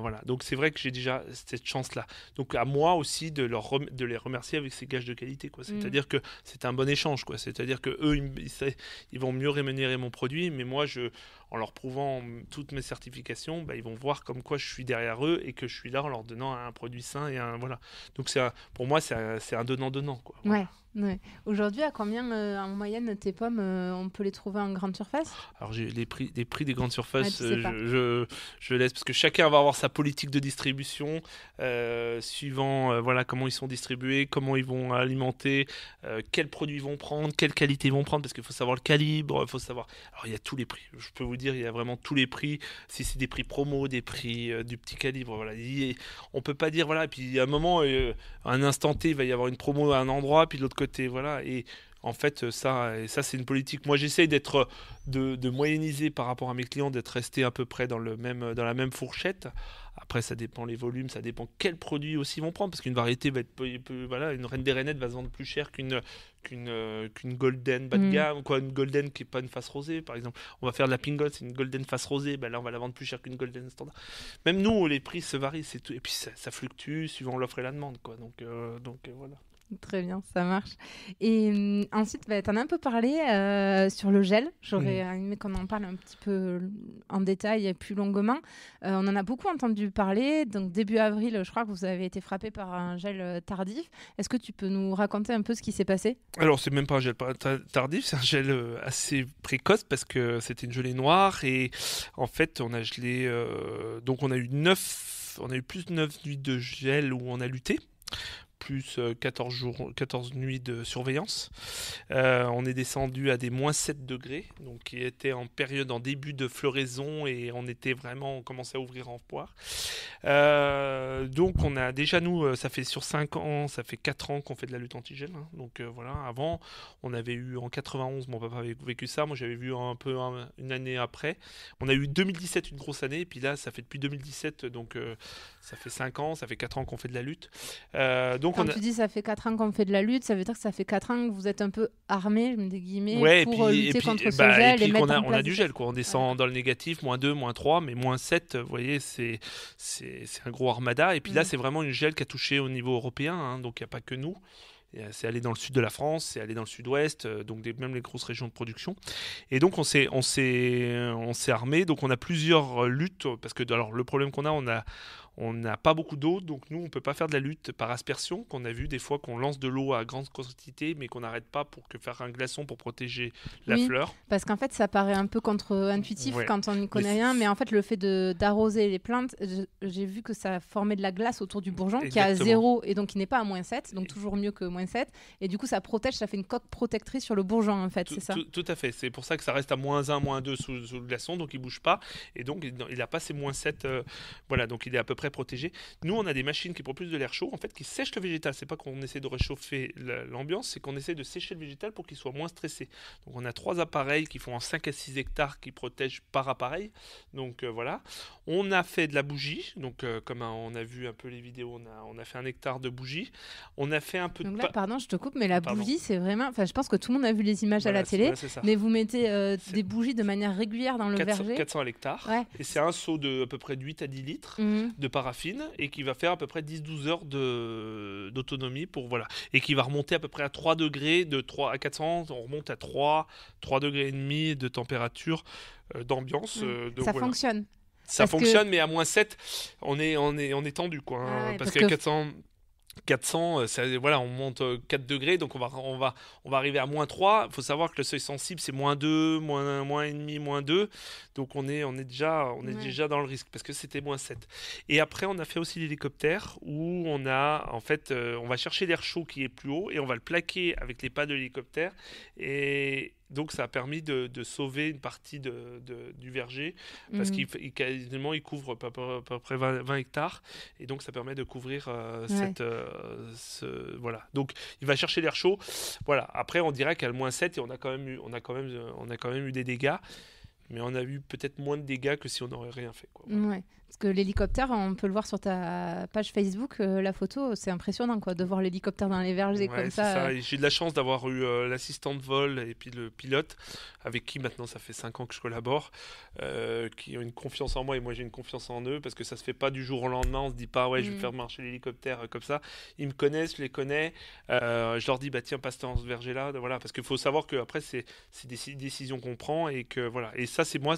[SPEAKER 2] voilà. Donc c'est vrai que j'ai déjà cette chance-là. Donc à moi aussi de, leur de les remercier avec ces gages de qualité. Quoi. Mm. C'est-à-dire que c'est un bon échange. Quoi. C'est-à-dire que eux, ils, vont mieux rémunérer mon produit, mais moi, je, en leur prouvant toutes mes certifications, bah, ils vont voir comme quoi je suis derrière eux et que je suis là en leur donnant un produit sain et un voilà. Donc c'est pour moi, c'est un, c'est un donnant-donnant. Quoi.
[SPEAKER 1] Ouais. Aujourd'hui, à combien euh, en moyenne tes pommes, euh, on peut les trouver en grande surface
[SPEAKER 2] Alors les prix, les prix des grandes surfaces, euh, je, je, laisse parce que chacun va avoir sa politique de distribution suivant voilà comment ils sont distribués, comment ils vont alimenter, quels produits ils vont prendre, quelle qualité ils vont prendre parce qu'il faut savoir le calibre, il faut savoir. Alors il y a tous les prix. Je peux vous dire, il y a vraiment tous les prix. Si c'est des prix promo, des prix du petit calibre, voilà, on peut pas dire voilà. Et puis à un moment, un instant T, il va y avoir une promo à un endroit, puis de l'autre côté voilà. Et en fait, euh, ça, euh, ça c'est une politique. Moi, j'essaye d'être euh, de, moyeniser par rapport à mes clients, d'être resté à peu près dans, le même, dans la même fourchette. Après, ça dépend les volumes, ça dépend quels produits aussi vont prendre, parce qu'une variété va être voilà, une reine des rainettes va se vendre plus cher qu'une qu'une golden bas de mm. gamme, quoi, une golden qui est pas une face rosée, par exemple. On va faire de la pingot, c'est une golden face rosée, ben là on va la vendre plus cher qu'une golden standard. Même nous, les prix se varient, c'est tout, et puis ça, fluctue suivant l'offre et la demande, quoi. Donc, donc voilà.
[SPEAKER 1] Très bien, ça marche. Et hum, ensuite, bah, tu en as un peu parlé euh, sur le gel. J'aurais aimé qu'on en parle un petit peu en détail et plus longuement. Euh, on en a beaucoup entendu parler. Donc, début avril, je crois que vous avez été frappé par un gel euh, tardif. Est-ce que tu peux nous raconter un peu ce qui s'est passé
[SPEAKER 2] Alors, c'est même pas un gel tardif, c'est un gel assez précoce parce que c'était une gelée noire. Et en fait, on a gelé. donc, on a eu neuf, on a eu plus de neuf nuits de gel où on a lutté plus 14, euh, jours, 14 nuits de surveillance. Euh, on est descendu à des moins 7 degrés, donc qui était en période en début de floraison et on était vraiment, on commençait à ouvrir en poire. Euh, donc on a déjà, nous, ça fait sur 5 ans, ça fait 4 ans qu'on fait de la lutte antigène hein. donc voilà, avant, on avait eu en 91, mon papa avait vécu ça, moi j'avais vu un peu une année après. On a eu 2017 une grosse année, et puis là, ça fait depuis 2017, donc ça fait 5 ans, ça fait 4 ans qu'on fait de la lutte. donc donc Quand tu dis
[SPEAKER 1] ça fait 4 ans qu'on fait de la lutte, ça veut dire que ça fait 4 ans que vous êtes un peu armé, des guillemets, pour euh, lutter contre le bah, gel. Et, puis on, a, on a du gel,
[SPEAKER 2] quoi. on descend dans le négatif, moins 2, moins 3, mais moins 7, vous voyez, c'est un gros armada. Et puis là, mm. c'est vraiment une gel qui a touché au niveau européen, hein, donc il n'y a pas que nous. Euh, c'est aller dans le sud de la France, c'est aller dans le sud-ouest, euh, donc des, même les grosses régions de production. Et donc on s'est on s'est armé. Donc on a plusieurs luttes parce que alors le problème qu'on a, on a on n'a pas beaucoup d'eau, donc nous, on ne peut pas faire de la lutte par aspersion, qu'on a vu des fois qu'on lance de l'eau à grande quantité, mais qu'on n'arrête pas pour que faire un glaçon pour protéger la fleur.
[SPEAKER 1] Parce qu'en fait, ça paraît un peu contre-intuitif quand on n'y connaît rien, mais en fait, le fait d'arroser les plantes, j'ai vu que ça formait de la glace autour du bourgeon, qui est à zéro, et donc qui n'est pas à moins 7, donc toujours mieux que moins 7. Et du coup, ça protège, ça fait une coque protectrice sur le bourgeon, en fait, c'est ça
[SPEAKER 2] tout, à fait, c'est pour ça que ça reste à moins 1, moins 2 sous, le glaçon, donc il bouge pas, et donc il n'a pas ses moins 7, euh, voilà, donc il est à peu près protéger. protégé. Nous, on a des machines qui plus de l'air chaud, en fait, qui sèchent le végétal. C'est pas qu'on essaie de réchauffer l'ambiance, c'est qu'on essaie de sécher le végétal pour qu'il soit moins stressé. Donc, on a trois appareils qui font en 5 à 6 hectares qui protègent par appareil. Donc, euh, voilà. On a fait de la bougie. Donc, euh, comme on a vu un peu les vidéos, on a, on a fait un hectare de bougie. On a fait un peu pardon, je te coupe, mais la ah, bougie, c'est
[SPEAKER 1] vraiment. Enfin, je pense que tout le monde a vu les images à la télé. mais vous mettez euh, des bougies de manière régulière dans le 400, verger. 400
[SPEAKER 2] hectares. Et c'est un seau de à peu près de 8 à 10 litres mhm. de de paraffine et qui va faire à peu près 10-12 heures d'autonomie pour voilà et qui va remonter à peu près à 3 degrés de 3 à 400 on remonte à 3 3 degrés et demi de température euh, d'ambiance mm. euh, ça fonctionne ça fonctionne mais à moins 7 on est on est on est tendu quoi hein, ah parce, qu'à que... 400 400, euh, voilà, on monte 4 euh, degrés, donc on va, on va, on va arriver à moins 3. Il faut savoir que le seuil sensible, c'est moins 2, moins, 1,5, moins 2. Donc on est, on est, déjà, on est déjà dans le risque, parce que c'était moins 7. Et après, on a fait aussi l'hélicoptère, où on a, en fait, euh, on va chercher l'air chaud qui est plus haut, et on va le plaquer avec les pas de l'hélicoptère. Et, donc ça a permis de, sauver une partie de, du verger, parce mhm. qu'il il, quasiment il couvre à peu, près 20, hectares, et donc ça permet de couvrir euh, cette... Euh, ce, voilà. Donc il va chercher l'air chaud. Voilà. Après on dirait qu'à moins 7, et on a, quand même eu, on, a quand même, on a quand même eu des dégâts, mais on a eu peut-être moins de dégâts que si on n'aurait rien fait.
[SPEAKER 1] Quoi. Ouais. Parce que l'hélicoptère, on peut le voir sur ta page Facebook, euh, la photo, c'est impressionnant quoi, de voir l'hélicoptère dans les verges et comme ça.
[SPEAKER 2] J'ai de la chance d'avoir eu l'assistante euh, l'assistant de vol et puis le pilote, avec qui maintenant ça fait 5 ans que je collabore, euh, qui ont une confiance en moi et moi j'ai une confiance en eux, parce que ça se fait pas du jour au lendemain, on se dit pas ouais je vais mm. faire marcher l'hélicoptère comme ça. Ils me connaissent, je les connais, je leur dis bah tiens passe dans ce verger là, voilà, parce qu'il faut savoir que après c'est des décisions qu'on prend et que voilà. Et ça c'est moi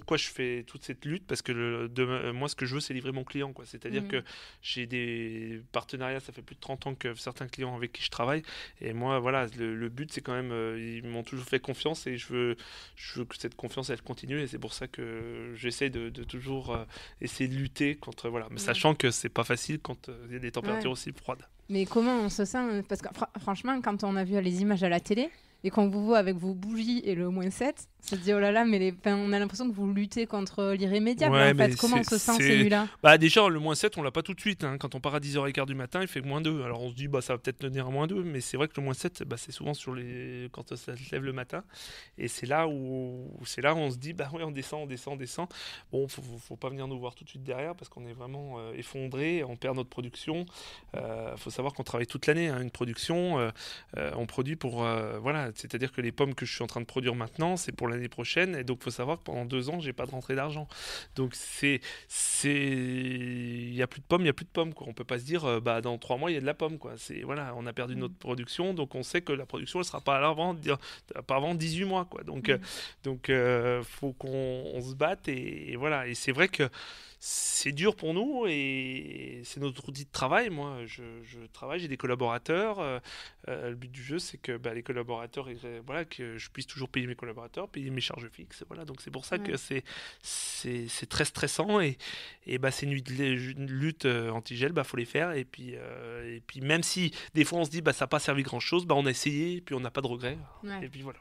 [SPEAKER 2] pourquoi je fais toute cette lutte parce que le, moi ce que je veux c'est livrer mon client c'est à dire mm. que j'ai des partenariats ça fait plus de 30 ans que certains clients avec qui je travaille et moi voilà le, but c'est quand même euh, ils m'ont toujours fait confiance et je veux je veux que cette confiance elle continue et c'est pour ça que j'essaie de, toujours euh, essayer de lutter contre voilà mais mm. sachant que c'est pas facile quand euh, il y a des températures aussi froides
[SPEAKER 1] mais comment on se sent parce que franchement quand on a vu les images à la télé et qu'on vous voit avec vos bougies et le moins 7 te dit oh là là, mais les... on a l'impression que vous luttez contre l'irrémédiable Comment on se sent celui-là
[SPEAKER 2] Bah déjà le moins 7 on l'a pas tout de suite. Hein. Quand on part à 10h15 du matin, il fait moins 2. Alors on se dit bah ça va peut-être tenir à moins 2, mais c'est vrai que le moins 7 bah, c'est souvent sur les quand ça se lève le matin. Et c'est là où c'est là on se dit bah ouais on descend, on descend, on descend. Bon faut, faut, faut pas venir nous voir tout de suite derrière parce qu'on est vraiment euh, effondré, on perd notre production. Il euh, faut savoir qu'on travaille toute l'année. Hein. Une production, euh, on produit pour voilà, c'est-à-dire que les pommes que je suis en train de produire maintenant, c'est pour l'année prochaine. Et donc, faut savoir que pendant deux ans, j'ai pas de rentrée d'argent. Donc, c'est. c'est Il n'y a plus de pommes, il n'y a plus de pommes. Quoi. On peut pas se dire, euh, bah, dans trois mois, il y a de la pomme. Quoi. c'est Voilà, on a perdu mm. notre production, donc on sait que la production ne sera pas avant, pas avant 18 mois. Quoi. Donc, mm. euh, donc, euh, faut qu'on se batte. et voilà. Et c'est vrai que c'est dur pour nous et c'est notre outil de travail. Moi, je, travaille, j'ai des collaborateurs. Euh, euh, le but du jeu, c'est que bah, les collaborateurs, euh, voilà, que je puisse toujours payer mes collaborateurs, payer mes charges fixes. Voilà, donc c'est pour ça que c'est très stressant et, et bah, ces nuits de lutte anti-gel, bah faut les faire. Et puis et puis même si des fois on se dit bah ça n'a pas servi grand chose, bah on a essayé, et puis on n'a pas de regrets. Et puis voilà.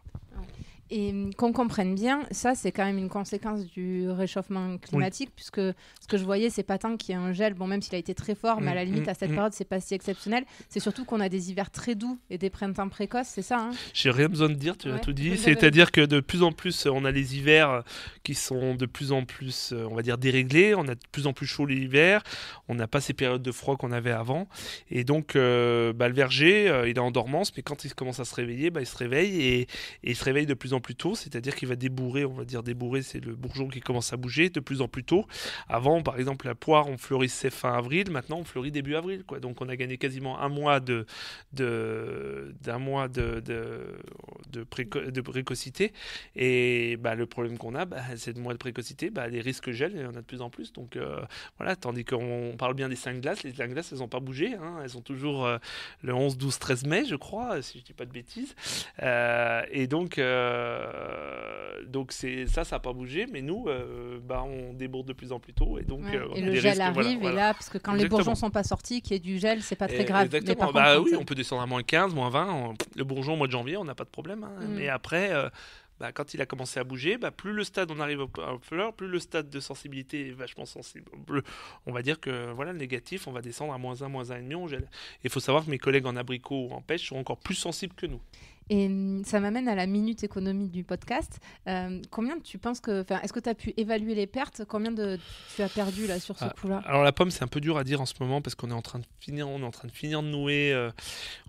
[SPEAKER 1] Et mm, qu'on comprenne bien, ça c'est quand même une conséquence du réchauffement climatique, puisque ce que je voyais, c'est pas tant qu'il y a un gel, bon même s'il a été très fort, mais à mm, la limite mm, à cette période c'est pas si exceptionnel. C'est surtout qu'on a des hivers très doux et des printemps précoces, c'est ça. Hein
[SPEAKER 2] J'ai rien besoin de dire, tu as tout dit. C'est-à-dire que de plus en plus on a les hivers euh, qui sont de plus en plus, euh, on va dire déréglés, on a de plus en plus chaud l'hiver, on n'a pas ces périodes de froid qu'on avait avant, et donc euh, bah, le verger il est en dormance, mais quand il commence à se réveiller, bah, il se réveille et, et il se réveille de plus en plus plus tôt, c'est-à-dire qu'il va débourrer, on va dire débourrer, c'est le bourgeon qui commence à bouger de plus en plus tôt. Avant, par exemple, la poire, on fleurissait fin avril, maintenant on fleurit début avril. Quoi. Donc on a gagné quasiment un mois de, de d'un mois de, de, de, précocité. Et bah, le problème qu'on a, bah, c'est de mois de précocité, bah, les risques gèlent, il y en a de plus en plus. Donc euh, voilà, tandis qu'on parle bien des 5 glaces, les 5 glaces, elles n'ont pas bougé, hein. elles sont toujours euh, le 11, 12, 13 mai, je crois, si je ne dis pas de bêtises. Euh, et donc, euh, donc c'est ça, ça n'a pas bougé, mais
[SPEAKER 1] nous, euh,
[SPEAKER 2] bah, on déborde de plus
[SPEAKER 1] en plus tôt et donc euh, le gel arrive et là, parce que quand les bourgeons sont pas sortis, qu'il y ait du gel, c'est pas très eh, grave. Bah oui, on
[SPEAKER 2] peut descendre à moins 15, moins 20. Le bourgeon au mois de janvier, on n'a pas de problème. Hein. Mm. Mais après. Bah, quand il a commencé à bouger, bah, plus le stade on arrive au fleur, plus le stade de sensibilité est vachement sensible. On va dire que voilà, le négatif, on va descendre à moins 1, moins 1,5. Il faut savoir que mes collègues en abricot ou en pêche sont encore plus sensibles que nous.
[SPEAKER 1] Et mm, ça m'amène à la minute économie du podcast. Euh, combien tu penses que. Est-ce que tu as pu évaluer les pertes Combien de, tu as perdu là, sur ce ah, coup-là
[SPEAKER 2] Alors, la pomme, c'est un peu dur à dire en ce moment parce qu'on est, en train de finir, on est en train de finir de nouer. Euh,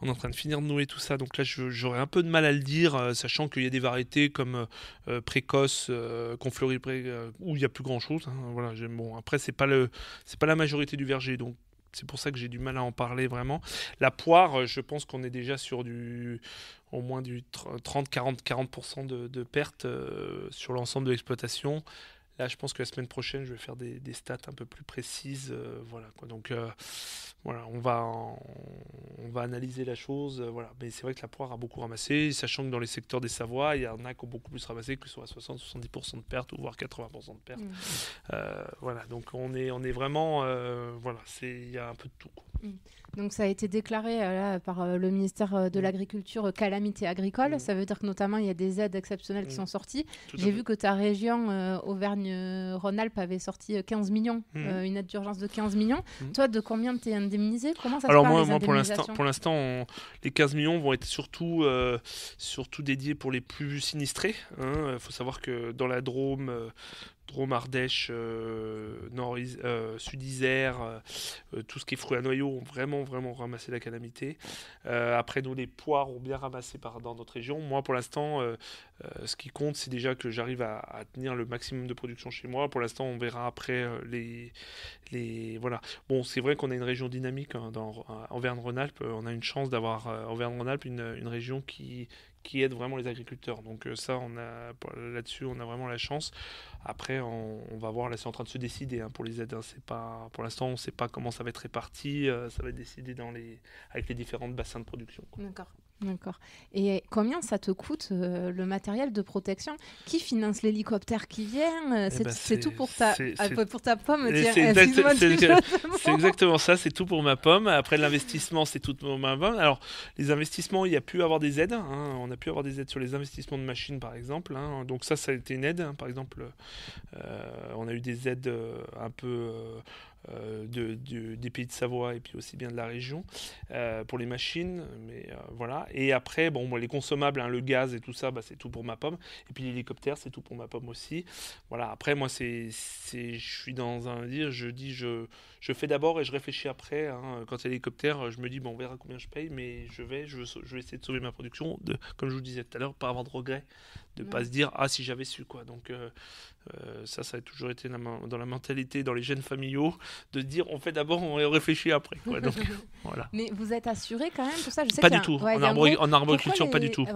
[SPEAKER 2] on est en train de finir de nouer tout ça. Donc là, j'aurais un peu de mal à le dire, euh, sachant qu'il y a des variétés comme précoce, confleurie, pré, où il n'y a plus grand-chose. Hein, voilà, bon, après, ce n'est pas, le, pas la majorité du verger. Donc, c'est pour ça que j'ai du mal à en parler vraiment. La poire, euh, je pense qu'on est déjà sur du au moins du 30, 40, 40% de, pertes euh, sur l'ensemble de l'exploitation. Là, je pense que la semaine prochaine, je vais faire des, stats un peu plus précises. Euh, voilà, quoi. Donc, euh, voilà, on va, on va analyser la chose. Euh, voilà. Mais c'est vrai que la poire a beaucoup ramassé, sachant que dans les secteurs des Savoies, il y en a qui ont beaucoup plus ramassé, que ce soit 60-70% de pertes ou voire 80% de pertes. Mmh. voilà, donc on est, on est vraiment. voilà, il y a un peu de tout.
[SPEAKER 1] Mmh. Donc ça a été déclaré euh, par euh, le ministère euh, de mm. l'Agriculture calamité agricole. Mm. Ça veut dire que notamment il y a des aides exceptionnelles qui mm. sont sorties. J'ai vu que ta région Auvergne-Rhône-Alpes avait sorti 15 millions, une aide d'urgence de 15 millions. Toi, de combien t'es indemnisé Comment ça Alors se Alors moi pour l'instant, pour
[SPEAKER 2] l'instant, les 15 millions vont être surtout, surtout dédiés pour les plus sinistrés. Il hein. faut savoir que dans la Drôme, Drôme, Ardèche, euh, Nord, euh, Sud Isère, euh, tout ce qui est fruits à noyaux ont vraiment vraiment ramassé la calamité. après nous les poires ont bien ramassé dans notre région. Moi pour l'instant ce qui compte c'est déjà que j'arrive à, tenir le maximum de production chez moi. Pour l'instant on verra après les, les voilà. Bon c'est vrai qu'on a une région dynamique hein, dans Auvergne-Rhône-Alpes. On a une chance d'avoir Auvergne-Rhône-Alpes une, une région qui qui aident vraiment les agriculteurs. Donc euh, ça, on a bah, là-dessus, on a vraiment la chance. Après, on, va voir, là c'est en train de se décider hein, pour les aides. Hein. c'est pas, pour l'instant, on ne sait pas comment ça va être réparti. Euh, ça va être décidé avec les différents bassins de production.
[SPEAKER 1] D'accord. D'accord. Et combien ça te coûte euh, le matériel de protection Qui finance l'hélicoptère qui vient euh, eh ben, C'est tout pour ta, ah, pour ta pomme. C'est
[SPEAKER 2] exactement ça, c'est tout pour ma pomme. Après l'investissement, c'est tout pour ma pomme. Alors, les investissements, il y a pu avoir des aides. Hein. On a pu avoir des aides sur les investissements de machines, par exemple. Hein. Donc ça, ça a été une aide. Hein. Par exemple, euh, on a eu des aides un peu euh, de, des pays de Savoie et puis aussi bien de la région euh, pour les machines. Mais euh, voilà. Et après, bon, les consommables, hein, le gaz et tout ça, bah, c'est tout pour ma pomme. Et puis l'hélicoptère, c'est tout pour ma pomme aussi. Voilà. Après, moi, c'est, je suis dans un dire, je dis, je je fais d'abord et je réfléchis après. Hein. Quand c'est l'hélicoptère, je me dis, bon, on verra combien je paye, mais je vais, je, vais essayer de sauver ma production, de, comme je vous disais tout à l'heure, pas avoir de regrets, de pas se dire, ah, si j'avais su, quoi. Donc, euh, euh, ça, ça a toujours été dans la mentalité, dans les gènes familiaux, de dire, on fait d'abord, on réfléchit après, quoi. Donc, voilà.
[SPEAKER 1] Mais vous êtes assuré quand même, pour ça, je sais Pas du tout. en, arboriculture, pas du tout.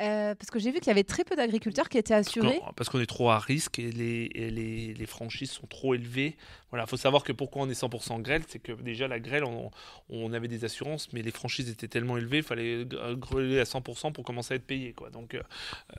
[SPEAKER 1] Euh, parce que j'ai vu qu'il y avait très peu d'agriculteurs qui étaient assurés.
[SPEAKER 2] Parce qu'on est trop à risque et les, franchises sont trop élevées. Voilà, faut savoir que pourquoi on est sans grêle, c'est que déjà la grêle, on, avait des assurances, mais les franchises étaient tellement élevées, il fallait grêler euh, à 100% pour commencer à être payé. Quoi. Donc euh,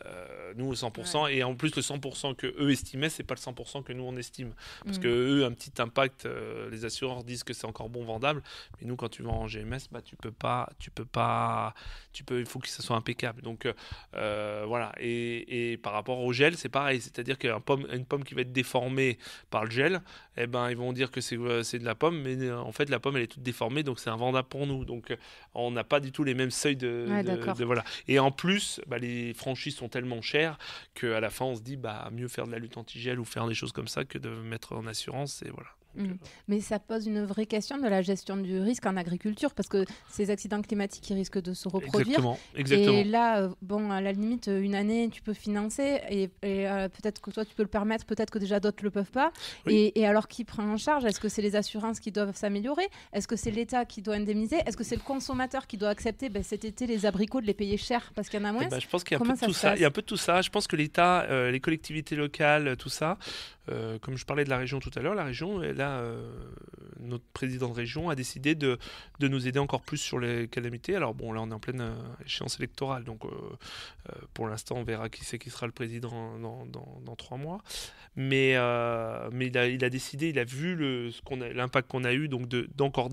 [SPEAKER 2] euh, nous, 100%, et en plus le 100% que eux estimaient, c'est pas le 100% que nous on estime. Parce mm. que eux, un petit impact, les assureurs disent que c'est encore bon vendable, mais nous, quand tu vends en GMS, bah, tu peux pas, tu peux pas, tu peux, il faut que ça soit impeccable. Donc voilà, et, par rapport au gel, c'est pareil, c'est-à-dire qu'une pomme, une pomme qui va être déformée par le gel, eh ben, ils vont dire que c'est la pomme, mais euh, en fait, la pomme, elle est toute déformée, donc c'est un invendable pour nous. Donc, euh, on n'a pas du tout les mêmes seuils de. voilà. Et en plus, bah, les franchises sont tellement chères qu'à la fin, on se dit, bah, mieux faire de la lutte antigel ou faire des choses comme ça que de mettre en assurance. Et voilà.
[SPEAKER 1] Mm. Euh, Mais ça pose une vraie question de la gestion du risque en agriculture, parce que ces accidents climatiques ils risquent de se reproduire. Exactement, Et là, euh, bon, à la limite, euh, une année, tu peux financer, et, peut-être que toi, tu peux le permettre, peut-être que déjà d'autres ne le peuvent pas. Et, alors, qui prend en charge Est-ce que c'est les assurances qui doivent s'améliorer Est-ce que c'est l'État qui doit indemniser Est-ce que c'est le consommateur qui doit accepter ben, cet été les abricots de les payer cher parce qu'il y en a moins eh ben, Je pense qu'il y a, un peu tout ça, il y a un
[SPEAKER 2] peu tout ça. Je pense que l'État, les collectivités locales, tout ça, euh, comme je parlais de la région tout à l'heure, la région, là, euh, notre président de région a décidé de, nous aider encore plus sur les calamités. Alors bon, là, on est en pleine euh, échéance électorale, donc pour l'instant, on verra qui c'est qui sera le président dans, dans, trois mois. Mais, mais il a, décidé, il a vu l'impact qu'on a, eu, donc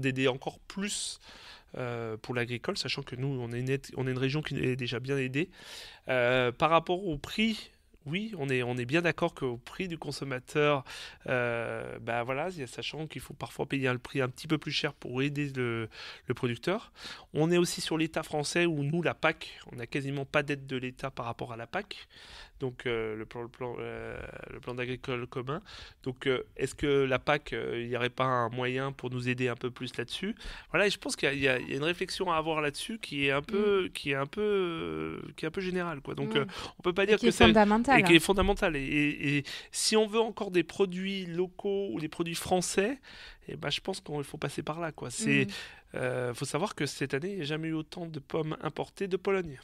[SPEAKER 2] d'aider encore plus. pour l'agricole, sachant que nous, on est, une, on est une région qui est déjà bien aidée. par rapport au prix oui, on est, bien d'accord qu'au prix du consommateur, euh, bah, sachant qu'il faut parfois payer un, le prix un petit peu plus cher pour aider le, le producteur. On est aussi sur l'État français où nous, la PAC, on n'a quasiment pas d'aide de l'État par rapport à la PAC donc euh, le plan, le plan, euh, plan d'agricole commun. Donc, euh, est-ce que la PAC, il n'y aurait pas un moyen pour nous aider un peu plus là-dessus Voilà, et je pense qu'il y, a une réflexion à avoir là-dessus qui est un peu, mm. qui est un peu, qui est un peu générale, quoi. Donc, mm. on peut pas dire que c'est fondamental, et qui est fondamental. Et, si on veut encore des produits locaux ou des produits français, et eh ben, je pense qu'il faut passer par là, quoi. C'est, mm. faut savoir que cette année, il n'y a jamais eu autant de pommes importées de Pologne.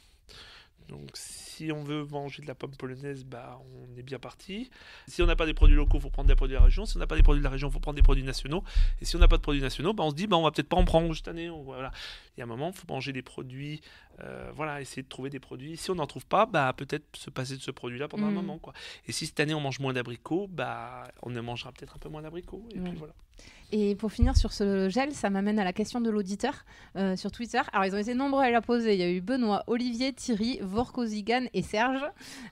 [SPEAKER 2] Donc si on veut manger de la pomme polonaise, bah, on est bien parti. Si on n'a pas des produits locaux, il faut prendre des produits de la région. Si on n'a pas des produits de la région, il faut prendre des produits nationaux. Et si on n'a pas de produits nationaux, bah, on se dit, bah, on va peut-être pas en prendre cette année. Voilà. Il y a un moment, il faut manger des produits, euh, voilà, essayer de trouver des produits. Si on n'en trouve pas, bah, peut-être se passer de ce produit-là pendant un mm. moment. Quoi. Et si cette année, on mange moins d'abricots, bah, on ne mangera peut-être un peu moins d'abricots. Et puis voilà.
[SPEAKER 1] Et pour finir sur ce gel, ça m'amène à la question de l'auditeur euh, sur Twitter. Alors, ils ont été nombreux à la poser. Il y a eu Benoît, Olivier, Thierry, Vorko et Serge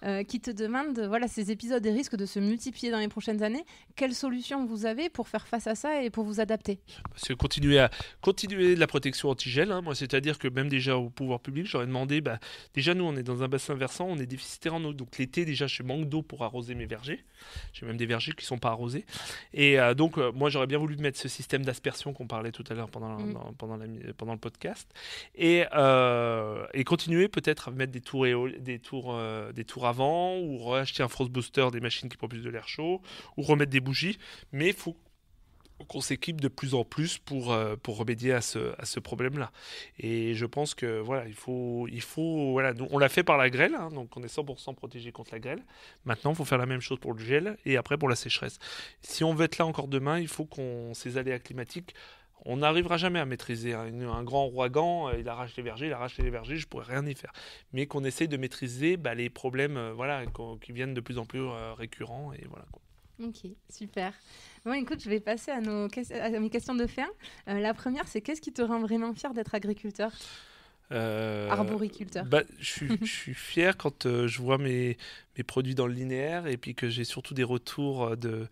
[SPEAKER 1] euh, qui te demandent voilà, ces épisodes et risquent de se multiplier dans les prochaines années. Quelles solutions vous avez pour faire face à ça et pour vous adapter
[SPEAKER 2] C'est continuer à continuer de la protection antigel. Hein, c'est-à-dire que même déjà au pouvoir public, j'aurais demandé bah, déjà, nous, on est dans un bassin versant, on est déficitaire en eau. Donc, l'été, déjà, je manque d'eau pour arroser mes vergers. J'ai même des vergers qui ne sont pas arrosés. Et euh, donc, moi, j'aurais bien voulu mettre ce système d'aspersion qu'on parlait tout à l'heure pendant, mm. pendant, le podcast. Et, euh, et continuer peut-être à mettre des tours, des, tours, euh, des tours avant, ou racheter un frost booster, des machines qui produisent de l'air chaud, ou remettre des bougies. Mais il faut qu'on s'équipe de plus en plus pour, euh, pour remédier à ce, à ce problème-là. Et je pense que voilà, il faut, il faut voilà, on l'a fait par la grêle, hein, donc on est 100% protégé contre la grêle. Maintenant, il faut faire la même chose pour le gel et après pour la sécheresse. Si on veut être là encore demain, il faut qu'on ces aléas climatiques on n'arrivera jamais à maîtriser hein. un, grand ouragan, euh, il arrache les vergers, il arrache les vergers, je pourrais rien y faire. Mais qu'on essaye de maîtriser bah, les problèmes euh, voilà, qui viennent de plus en plus récurrents. Et voilà,
[SPEAKER 1] Ok, super. Bon, écoute, je vais passer à, nos, à mes questions de fin. Euh, la première, c'est qu'est-ce qui te rend vraiment fier d'être agriculteur
[SPEAKER 2] euh, Arboriculteur. Bah, je, suis fier quand euh, je vois mes, mes produits dans le linéaire et puis que j'ai surtout des retours de,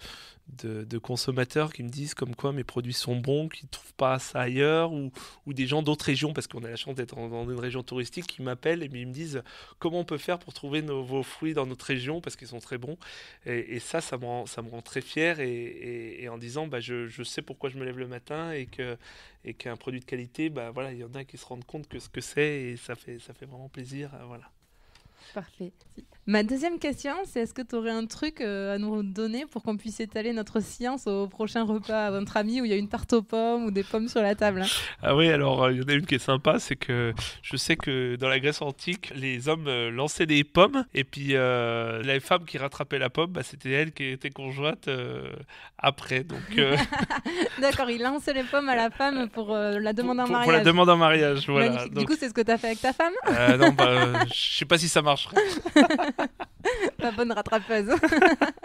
[SPEAKER 2] de, consommateurs qui me disent comme quoi mes produits sont bons, qu'ils ne trouvent pas ça ailleurs, ou, des gens d'autres régions, parce qu'on a la chance d'être dans une région touristique, qui m'appellent et ils me disent comment on peut faire pour trouver nos, vos fruits dans notre région, parce qu'ils sont très bons. Et, ça, ça me, rend, ça me rend très fier, et, en disant, bah, je, je, sais pourquoi je me lève le matin, et qu'un et qu'un produit de qualité, bah, voilà, il y en a qui se rendent compte que ce que c'est, et ça fait, ça fait vraiment plaisir. Euh, voilà.
[SPEAKER 1] Parfait. Ma deuxième question, c'est est-ce que tu aurais un truc euh, à nous donner pour qu'on puisse étaler notre science au prochain repas à votre ami où il y a une tarte aux pommes ou des pommes sur la table hein
[SPEAKER 2] Ah oui, alors euh, il y en a une qui est sympa, c'est que je sais que dans la Grèce antique, les hommes euh, lançaient des pommes et puis la femme qui rattrapait la pomme, bah, c'était elle qui était conjointe après. Donc
[SPEAKER 1] D'accord, ils lançaient les pommes à la femme pour la demande en mariage. Pour la demande en
[SPEAKER 2] mariage, voilà. Du coup,
[SPEAKER 1] c'est ce que tu as fait avec ta femme Non, bah, je sais pas
[SPEAKER 2] si ça marcherait.
[SPEAKER 1] Pas bonne rattrapeuse.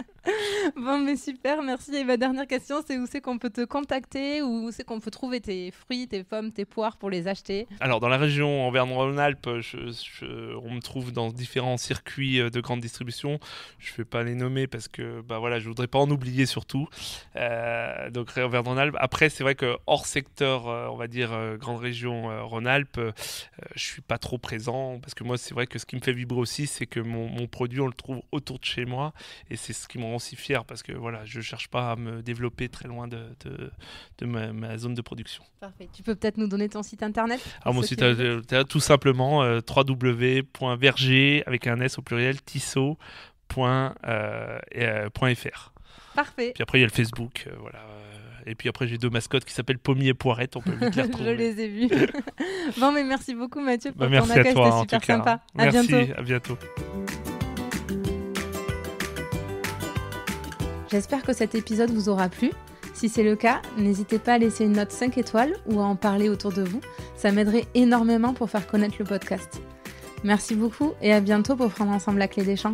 [SPEAKER 1] bon, mais super, merci. Et ma dernière question, c'est où c'est qu'on peut te contacter, où c'est qu'on peut trouver tes fruits, tes pommes, tes poires pour les acheter
[SPEAKER 2] Alors, dans la région Auvergne-Rhône-Alpes, on me trouve dans différents circuits euh, de grande distribution. Je ne vais pas les nommer parce que bah, voilà, je ne voudrais pas en oublier surtout. Euh, donc, Auvergne-Rhône-Alpes. Après, c'est vrai que hors secteur, euh, on va dire, euh, grande région Rhône-Alpes, je ne suis pas trop présent parce que moi, c'est vrai que ce qui me fait vibrer aussi, c'est que mon, mon produit, on le trouve autour de chez moi et c'est ce qui me rend aussi fier parce que voilà, je cherche pas à me développer très loin de, de, ma, zone de production.
[SPEAKER 1] Parfait. Tu peux peut-être nous donner ton site internet Alors ah, mon site euh,
[SPEAKER 2] tout simplement euh, www.verger avec un s au pluriel tissot.fr. Euh, Parfait. Puis après il y a le Facebook, voilà. Et puis après, j'ai deux mascottes qui s'appellent Pommier et Poirette. On peut les retrouver. Je les ai vues.
[SPEAKER 1] mais merci beaucoup, Mathieu, bah, pour ton accueil. super sympa. merci, à bientôt. J'espère que cet épisode vous aura plu. Si c'est le cas, n'hésitez pas à laisser une note 5 étoiles ou à en parler autour de vous. Ça m'aiderait énormément pour faire connaître le podcast. Merci beaucoup et à bientôt pour prendre ensemble la clé des champs.